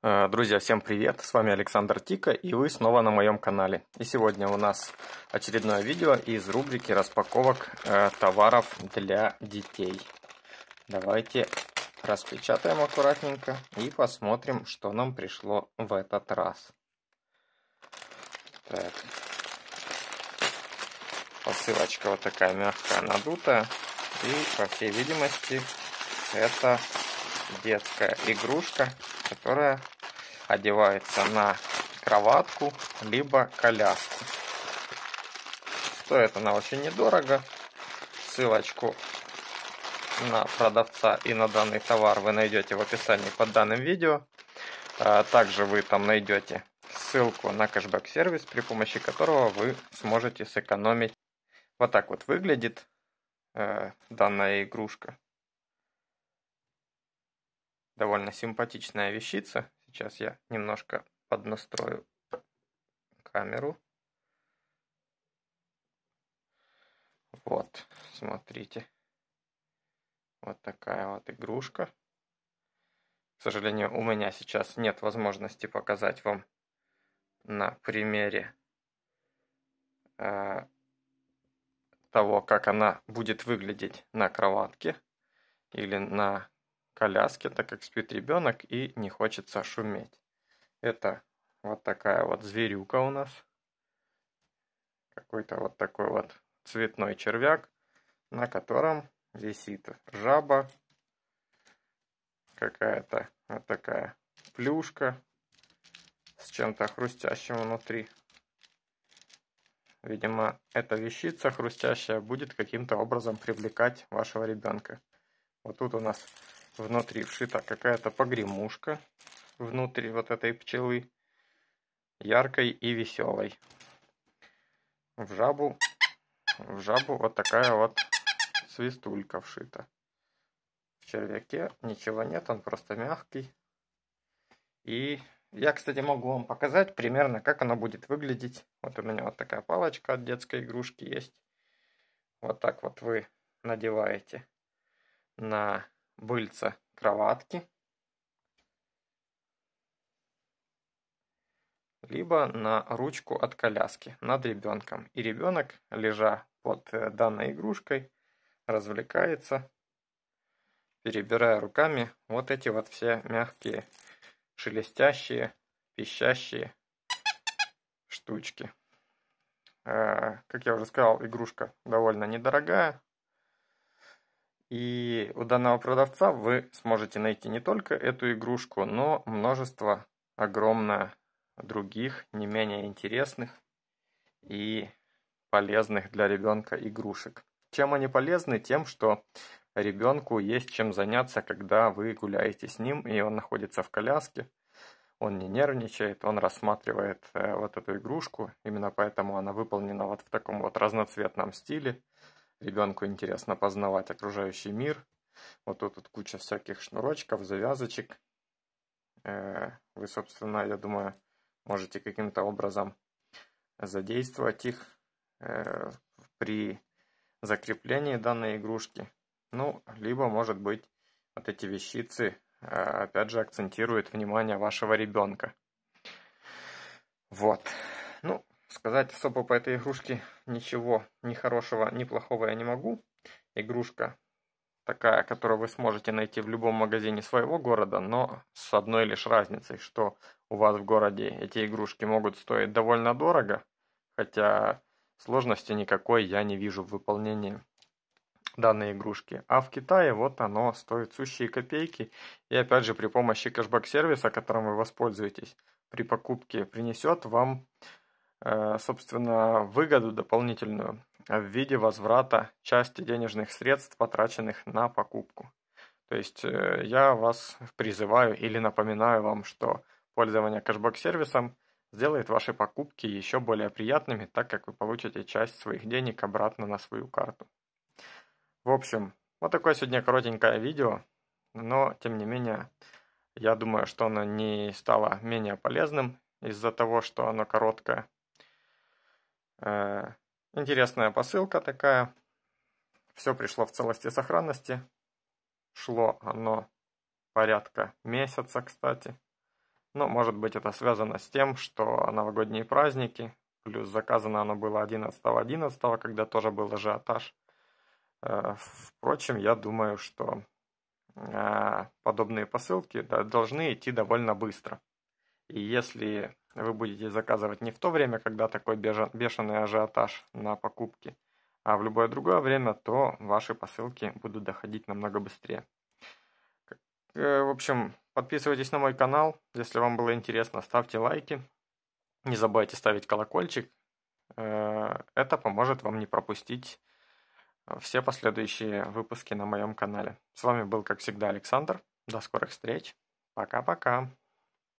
Э, друзья, всем привет! С вами Александр Тика и вы снова на моем канале. И сегодня у нас очередное видео из рубрики распаковок э, товаров для детей. Давайте распечатаем аккуратненько и посмотрим, что нам пришло в этот раз. Так. Посылочка вот такая мягкая, надутая. И, по всей видимости, это детская игрушка которая одевается на кроватку, либо коляску. Стоит она очень недорого. Ссылочку на продавца и на данный товар вы найдете в описании под данным видео. А, также вы там найдете ссылку на кэшбэк-сервис, при помощи которого вы сможете сэкономить. Вот так вот выглядит э, данная игрушка довольно симпатичная вещица. Сейчас я немножко поднастрою камеру. Вот, смотрите. Вот такая вот игрушка. К сожалению, у меня сейчас нет возможности показать вам на примере э, того, как она будет выглядеть на кроватке или на коляске, так как спит ребенок и не хочется шуметь. Это вот такая вот зверюка у нас. Какой-то вот такой вот цветной червяк, на котором висит жаба. Какая-то вот такая плюшка с чем-то хрустящим внутри. Видимо, эта вещица хрустящая будет каким-то образом привлекать вашего ребенка. Вот тут у нас Внутри вшита какая-то погремушка внутри вот этой пчелы. Яркой и веселой. В жабу, в жабу вот такая вот свистулька вшита. В червяке ничего нет, он просто мягкий. И я, кстати, могу вам показать примерно, как оно будет выглядеть. Вот у меня вот такая палочка от детской игрушки есть. Вот так вот вы надеваете на Быльца кроватки. Либо на ручку от коляски над ребенком. И ребенок, лежа под э, данной игрушкой, развлекается, перебирая руками вот эти вот все мягкие, шелестящие, пищащие штучки. Э, как я уже сказал, игрушка довольно недорогая, и у данного продавца вы сможете найти не только эту игрушку, но множество огромное других, не менее интересных и полезных для ребенка игрушек. Чем они полезны? Тем, что ребенку есть чем заняться, когда вы гуляете с ним, и он находится в коляске, он не нервничает, он рассматривает э, вот эту игрушку, именно поэтому она выполнена вот в таком вот разноцветном стиле ребенку интересно познавать окружающий мир. Вот тут вот куча всяких шнурочков, завязочек. Э, вы, собственно, я думаю, можете каким-то образом задействовать их э, при закреплении данной игрушки. Ну, либо, может быть, вот эти вещицы, э, опять же, акцентируют внимание вашего ребенка. Вот. Сказать особо по этой игрушке ничего ни хорошего, ни плохого я не могу. Игрушка такая, которую вы сможете найти в любом магазине своего города, но с одной лишь разницей, что у вас в городе эти игрушки могут стоить довольно дорого, хотя сложности никакой я не вижу в выполнении данной игрушки. А в Китае вот оно стоит сущие копейки. И опять же при помощи кэшбэк-сервиса, которым вы воспользуетесь, при покупке принесет вам Э, собственно, выгоду дополнительную в виде возврата части денежных средств, потраченных на покупку. То есть э, я вас призываю или напоминаю вам, что пользование кэшбэк-сервисом сделает ваши покупки еще более приятными, так как вы получите часть своих денег обратно на свою карту. В общем, вот такое сегодня коротенькое видео, но тем не менее, я думаю, что оно не стало менее полезным из-за того, что оно короткое. Э, интересная посылка такая. Все пришло в целости и сохранности. Шло оно порядка месяца, кстати. Но, ну, может быть, это связано с тем, что новогодние праздники, плюс заказано оно было 11.11, .11, когда тоже был ажиотаж. Э, впрочем, я думаю, что э, подобные посылки должны идти довольно быстро. И если вы будете заказывать не в то время, когда такой бешеный ажиотаж на покупки, а в любое другое время, то ваши посылки будут доходить намного быстрее. Э, в общем, подписывайтесь на мой канал, если вам было интересно, ставьте лайки, не забывайте ставить колокольчик, э, это поможет вам не пропустить все последующие выпуски на моем канале. С вами был, как всегда, Александр. До скорых встреч. Пока-пока.